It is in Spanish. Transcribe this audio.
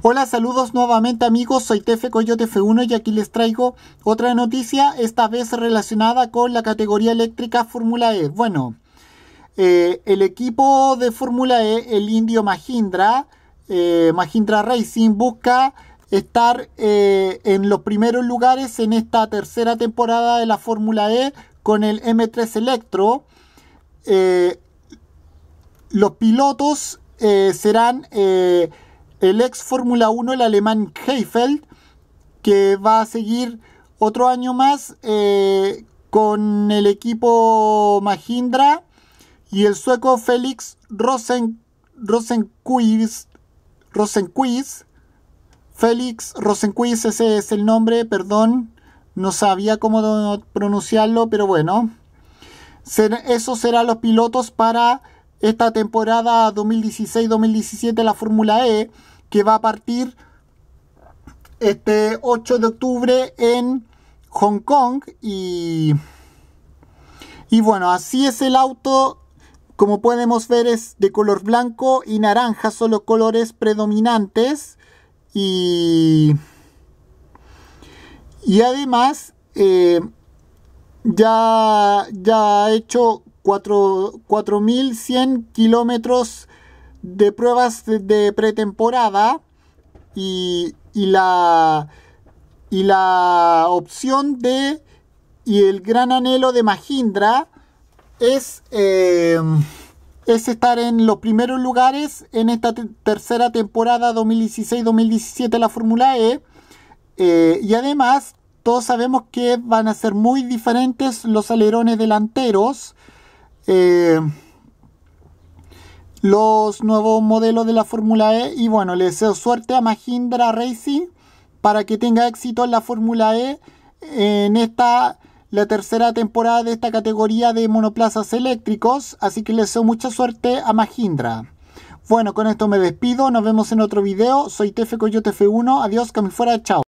Hola, saludos nuevamente amigos, soy Tefe Coyote F1 y aquí les traigo otra noticia, esta vez relacionada con la categoría eléctrica Fórmula E. Bueno, eh, el equipo de Fórmula E, el indio Mahindra, eh, Mahindra Racing, busca estar eh, en los primeros lugares en esta tercera temporada de la Fórmula E con el M3 Electro. los pilotos serán el ex Fórmula 1, el alemán Heifeld, que va a seguir otro año más eh, con el equipo Mahindra y el sueco Félix Rosen, Rosenquist, Rosenquist, Félix Rosenquist, ese es el nombre, perdón, no sabía cómo pronunciarlo, pero bueno, Esos serán los pilotos para esta temporada 2016-2017 la Fórmula E que va a partir este 8 de octubre en Hong Kong y, y bueno, así es el auto. Como podemos ver es de color blanco y naranja, son los colores predominantes. Y, además eh, ya, ya ha hecho 4.100 kilómetros de pruebas de, pretemporada y, la, y la opción de y el gran anhelo de Majindra es, em, es estar en los primeros lugares en esta tercera temporada 2016-2017 de la Fórmula E. Eh, y además, todos sabemos que van a ser muy diferentes los alerones delanteros. Eh, los nuevos modelos de la Fórmula E. Y bueno, le deseo suerte a Mahindra Racing para que tenga éxito en la Fórmula E en esta la tercera temporada de esta categoría de monoplazas eléctricos, así que les deseo mucha suerte a Mahindra. Bueno, con esto me despido, nos vemos en otro video, soy Tefe Coyote F1, adiós, que me fuera, chao.